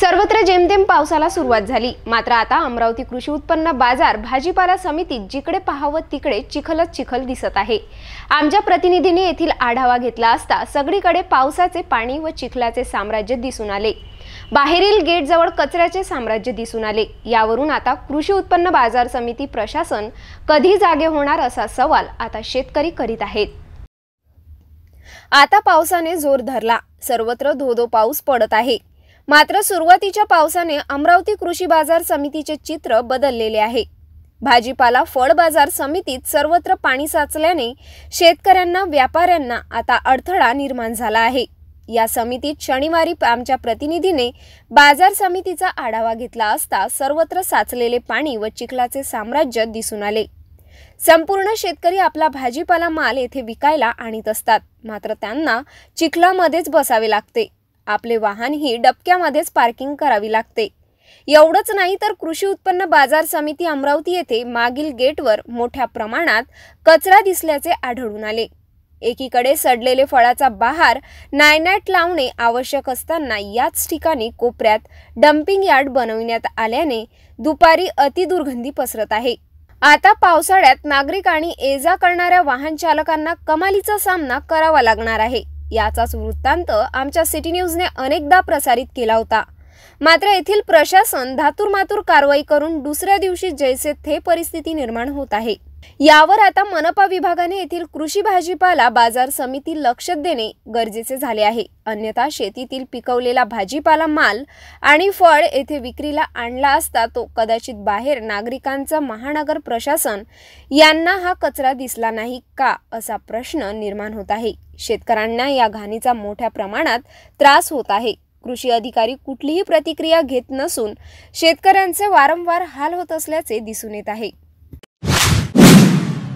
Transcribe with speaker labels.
Speaker 1: सर्वत्र जेमतेम पावसाला सुरुवात झाली मात्र आता अमरावती कृषी उत्पन्न बाजार भाजीपाला समितीत जिकडे पाहावं तिकडे चिखलच चिखल दिसत आहे आमच्या प्रतिनिधीने येथील आढावा घेतला असता सगळीकडे पावसाचे पाणी व चिखलाचे साम्राज्य दिसून आले बाहेरील गेटजवळ कचऱ्याचे साम्राज्य दिसून आले यावरून आता कृषी उत्पन्न बाजार समिती प्रशासन कधी जागे होणार असा सवाल आता शेतकरी करीत आहेत आता पावसाने जोर धरला सर्वत्र धो पाऊस पडत आहे मात्र सुरुवातीच्या पावसाने अमरावती कृषी बाजार समितीचे चित्र बदललेले आहे भाजीपाला फळ बाजार समितीत सर्वत्र पाणी साचल्याने शेतकऱ्यांना व्यापाऱ्यांना आता अडथळा निर्माण झाला आहे या समितीत शनिवारी आमच्या प्रतिनिधीने बाजार समितीचा आढावा घेतला असता सर्वत्र साचलेले पाणी व चिखलाचे साम्राज्य दिसून आले संपूर्ण शेतकरी आपला भाजीपाला माल येथे विकायला आणीत असतात मात्र त्यांना चिखलामध्येच बसावे लागते आपले वाहनही डबक्यामध्येच पार्किंग करावी लागते एवढंच नाही तर कृषी उत्पन्न बाजार समिती अमरावती येथे मागील गेटवर मोठ्या प्रमाणात कचरा दिसल्याचे आढळून आले एकीकडे सडलेले फळाचा बहार नायनाट लावणे आवश्यक असताना याच ठिकाणी कोपऱ्यात डम्पिंग यार्ड बनविण्यात आल्याने दुपारी अतिदुर्गंधी पसरत आहे आता पावसाळ्यात नागरिक आणि ये जा करणाऱ्या वाहन चालकांना कमालीचा सामना करावा लागणार आहे याचाच वृत्तांत आमच्या सिटी न्यूजने अनेकदा प्रसारित केला होता मात्र येथील प्रशासन धातुरमातूर कारवाई करून दुसऱ्या दिवशी जैसे थे परिस्थिती निर्माण होत आहे यावर आता मनपा विभागाने येथील कृषी भाजीपाला बाजार समिती लक्ष देणे गरजेचे झाले आहे अन्यथा शेतीतील पिकवलेला भाजीपाला माल आणि फळ येथे विक्रीला आणला असता तो कदाचित बाहेर नागरिकांचा महानगर प्रशासन यांना हा कचरा दिसला नाही का असा प्रश्न निर्माण होत आहे शेतकऱ्यांना या घाणीचा मोठ्या प्रमाणात त्रास होत आहे कृषी अधिकारी कुठलीही प्रतिक्रिया घेत नसून शेतकऱ्यांचे वारंवार हाल होत असल्याचे दिसून येत आहे